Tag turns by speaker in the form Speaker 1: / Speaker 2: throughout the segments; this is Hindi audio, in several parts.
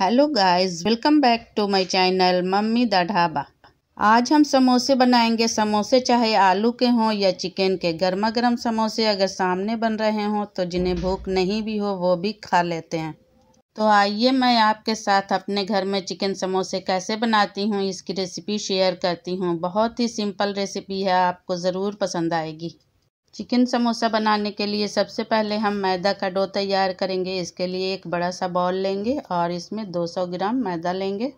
Speaker 1: hello guys welcome back to my channel mummy the dhaba आज हम समोसे बनाएंगे समोसे चाहे आलू के हों या चिकन के गर्मा गर्म समोसे अगर सामने बन रहे हों तो जिन्हें भूख नहीं भी हो वो भी खा लेते हैं तो आइए मैं आपके साथ अपने घर में चिकन समोसे कैसे बनाती हूँ इसकी रेसिपी शेयर करती हूँ बहुत ही सिंपल रेसिपी है आपको ज़रूर पसंद आएगी चिकन समोसा बनाने के लिए सबसे पहले हम मैदा का डो तैयार करेंगे इसके लिए एक बड़ा सा बॉल लेंगे और इसमें 200 ग्राम मैदा लेंगे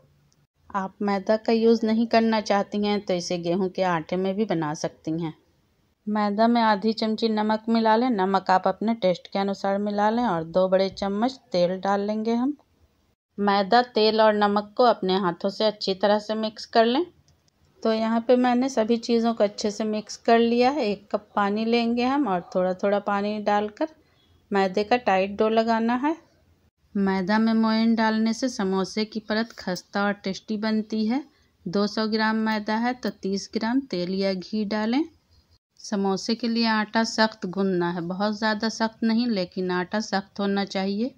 Speaker 1: आप मैदा का यूज़ नहीं करना चाहती हैं तो इसे गेहूं के आटे में भी बना सकती हैं मैदा में आधी चमची नमक मिला लें नमक आप अपने टेस्ट के अनुसार मिला लें और दो बड़े चम्मच तेल डाल लेंगे हम मैदा तेल और नमक को अपने हाथों से अच्छी तरह से मिक्स कर लें तो यहाँ पे मैंने सभी चीज़ों को अच्छे से मिक्स कर लिया है एक कप पानी लेंगे हम और थोड़ा थोड़ा पानी डालकर मैदे का टाइट डो लगाना है मैदा में मोइन डालने से समोसे की परत खस्ता और टेस्टी बनती है 200 ग्राम मैदा है तो 30 ग्राम तेल या घी डालें समोसे के लिए आटा सख्त गूंदना है बहुत ज़्यादा सख्त नहीं लेकिन आटा सख्त होना चाहिए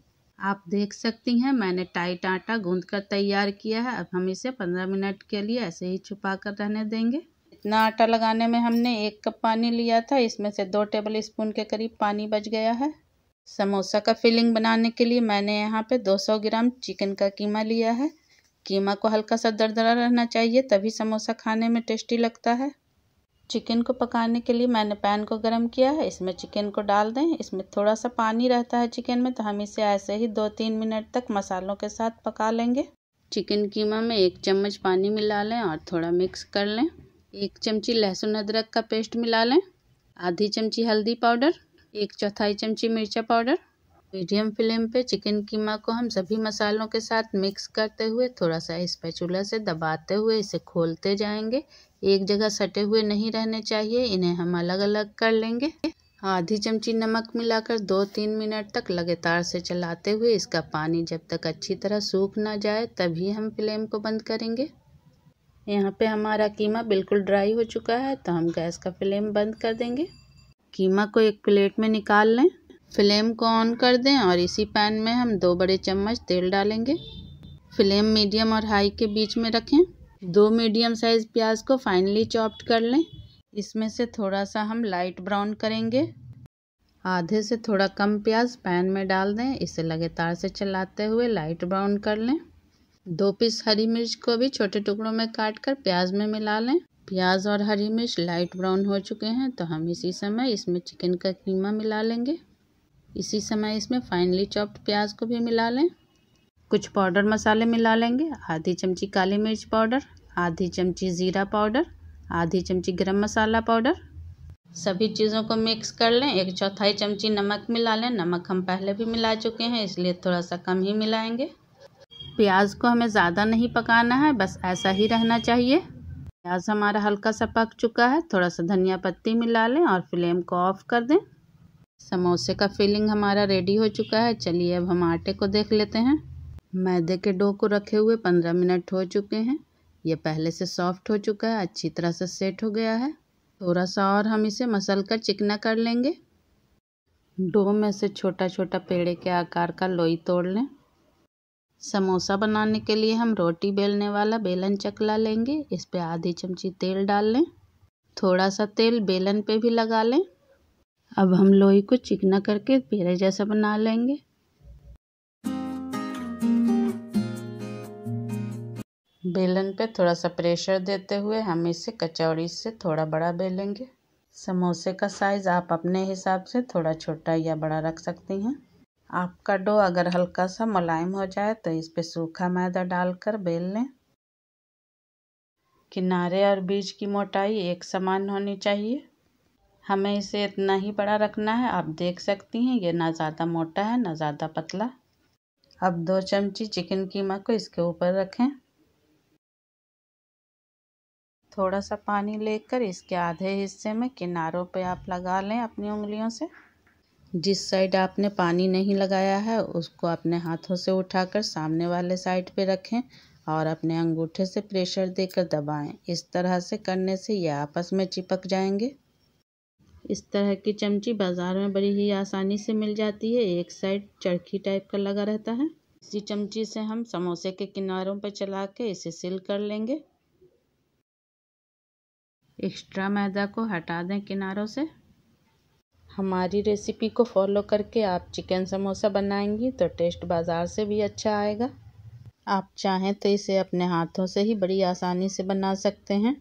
Speaker 1: आप देख सकती हैं मैंने टाइट आटा गूंद कर तैयार किया है अब हम इसे पंद्रह मिनट के लिए ऐसे ही छुपा कर रहने देंगे इतना आटा लगाने में हमने एक कप पानी लिया था इसमें से दो टेबल स्पून के करीब पानी बच गया है समोसा का फिलिंग बनाने के लिए मैंने यहाँ पे 200 ग्राम चिकन का कीमा लिया है कीमा को हल्का सा दरदरा रहना चाहिए तभी समोसा खाने में टेस्टी लगता है चिकन को पकाने के लिए मैंने पैन को गर्म किया है इसमें चिकन को डाल दें इसमें थोड़ा सा पानी रहता है चिकन में तो हम इसे ऐसे ही दो तीन मिनट तक मसालों के साथ पका लेंगे चिकन कीमा में एक चम्मच पानी मिला लें और थोड़ा मिक्स कर लें एक चमची लहसुन अदरक का पेस्ट मिला लें आधी चमची हल्दी पाउडर एक चौथाई चमची मिर्चा पाउडर मीडियम फ्लेम पे चिकन कीमा को हम सभी मसालों के साथ मिक्स करते हुए थोड़ा सा स्पैचुला से दबाते हुए इसे खोलते जाएंगे एक जगह सटे हुए नहीं रहने चाहिए इन्हें हम अलग अलग कर लेंगे आधी चमची नमक मिलाकर दो तीन मिनट तक लगातार से चलाते हुए इसका पानी जब तक अच्छी तरह सूख ना जाए तभी हम फ्लेम को बंद करेंगे यहाँ पे हमारा कीमा बिल्कुल ड्राई हो चुका है तो हम गैस का फ्लेम बंद कर देंगे कीमा को एक प्लेट में निकाल लें फ्लेम को ऑन कर दें और इसी पैन में हम दो बड़े चम्मच तेल डालेंगे फ्लेम मीडियम और हाई के बीच में रखें दो मीडियम साइज़ प्याज को फाइनली चॉप्ड कर लें इसमें से थोड़ा सा हम लाइट ब्राउन करेंगे आधे से थोड़ा कम प्याज पैन में डाल दें इसे लगातार से चलाते हुए लाइट ब्राउन कर लें दो पीस हरी मिर्च को भी छोटे टुकड़ों में काट कर प्याज में मिला लें प्याज और हरी मिर्च लाइट ब्राउन हो चुके हैं तो हम इसी समय इसमें चिकन का कीमा मिला लेंगे इसी समय इसमें फाइनली चॉप्ड प्याज को भी मिला लें कुछ पाउडर मसाले मिला लेंगे आधी चमची काली मिर्च पाउडर आधी चमची ज़ीरा पाउडर आधी चमची गरम मसाला पाउडर सभी चीज़ों को मिक्स कर लें एक चौथाई चमची नमक मिला लें नमक हम पहले भी मिला चुके हैं इसलिए थोड़ा सा कम ही मिलाएंगे प्याज को हमें ज़्यादा नहीं पकाना है बस ऐसा ही रहना चाहिए प्याज हमारा हल्का सा पक चुका है थोड़ा सा धनिया पत्ती मिला लें और फ्लेम को ऑफ कर दें समोसे का फिलिंग हमारा रेडी हो चुका है चलिए अब हम आटे को देख लेते हैं मैदे के डो को रखे हुए पंद्रह मिनट हो चुके हैं ये पहले से सॉफ्ट हो चुका है अच्छी तरह से सेट हो गया है थोड़ा सा और हम इसे मसल कर चिकना कर लेंगे डो में से छोटा छोटा पेड़े के आकार का लोई तोड़ लें समोसा बनाने के लिए हम रोटी बेलने वाला बेलन चकला लेंगे इस पर आधी चमची तेल डाल लें थोड़ा सा तेल बेलन पे भी लगा लें अब हम लोई को चिकना करके पेड़े जैसा बना लेंगे बेलन पे थोड़ा सा प्रेशर देते हुए हम इसे कचौड़ी से थोड़ा बड़ा बेलेंगे समोसे का साइज़ आप अपने हिसाब से थोड़ा छोटा या बड़ा रख सकती हैं आपका डो अगर हल्का सा मुलायम हो जाए तो इस पर सूखा मैदा डालकर बेल लें किनारे और बीज की मोटाई एक समान होनी चाहिए हमें इसे इतना ही बड़ा रखना है आप देख सकती हैं ये ना ज़्यादा मोटा है ना ज़्यादा पतला अब दो चमची चिकन कीमा को इसके ऊपर रखें थोड़ा सा पानी लेकर इसके आधे हिस्से में किनारों पे आप लगा लें अपनी उंगलियों से जिस साइड आपने पानी नहीं लगाया है उसको अपने हाथों से उठाकर सामने वाले साइड पे रखें और अपने अंगूठे से प्रेशर देकर दबाएं इस तरह से करने से ये आपस में चिपक जाएंगे इस तरह की चमची बाजार में बड़ी ही आसानी से मिल जाती है एक साइड चरखी टाइप का लगा रहता है इसी चमची से हम समोसे के किनारों पर चला के इसे सिल कर लेंगे एक्स्ट्रा मैदा को हटा दें किनारों से हमारी रेसिपी को फॉलो करके आप चिकन समोसा बनाएंगी तो टेस्ट बाज़ार से भी अच्छा आएगा आप चाहें तो इसे अपने हाथों से ही बड़ी आसानी से बना सकते हैं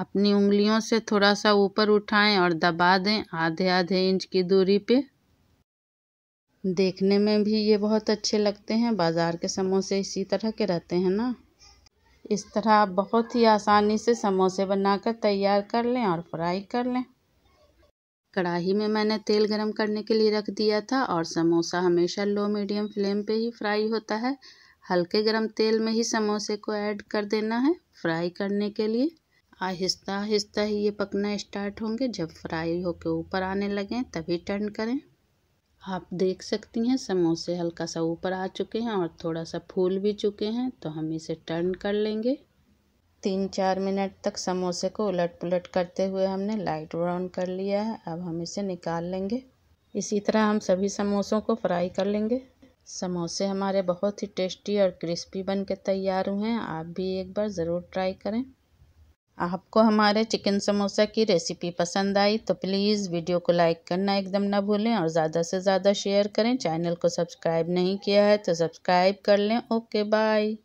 Speaker 1: अपनी उंगलियों से थोड़ा सा ऊपर उठाएं और दबा दें आधे आधे इंच की दूरी पे देखने में भी ये बहुत अच्छे लगते हैं बाज़ार के समोसे इसी तरह के रहते हैं ना इस तरह आप बहुत ही आसानी से समोसे बनाकर तैयार कर लें और फ्राई कर लें कढ़ाई में मैंने तेल गरम करने के लिए रख दिया था और समोसा हमेशा लो मीडियम फ्लेम पे ही फ्राई होता है हल्के गरम तेल में ही समोसे को ऐड कर देना है फ्राई करने के लिए आहिस्ता आहिस्ता ही ये पकना स्टार्ट होंगे जब फ्राई होकर ऊपर आने लगें तभी टर्न करें आप देख सकती हैं समोसे हल्का सा ऊपर आ चुके हैं और थोड़ा सा फूल भी चुके हैं तो हम इसे टर्न कर लेंगे तीन चार मिनट तक समोसे को उलट पुलट करते हुए हमने लाइट ब्राउन कर लिया है अब हम इसे निकाल लेंगे इसी तरह हम सभी समोसों को फ्राई कर लेंगे समोसे हमारे बहुत ही टेस्टी और क्रिस्पी बन के तैयार हुए हैं आप भी एक बार ज़रूर ट्राई करें आपको हमारे चिकन समोसा की रेसिपी पसंद आई तो प्लीज़ वीडियो को लाइक करना एकदम ना भूलें और ज़्यादा से ज़्यादा शेयर करें चैनल को सब्सक्राइब नहीं किया है तो सब्सक्राइब कर लें ओके बाय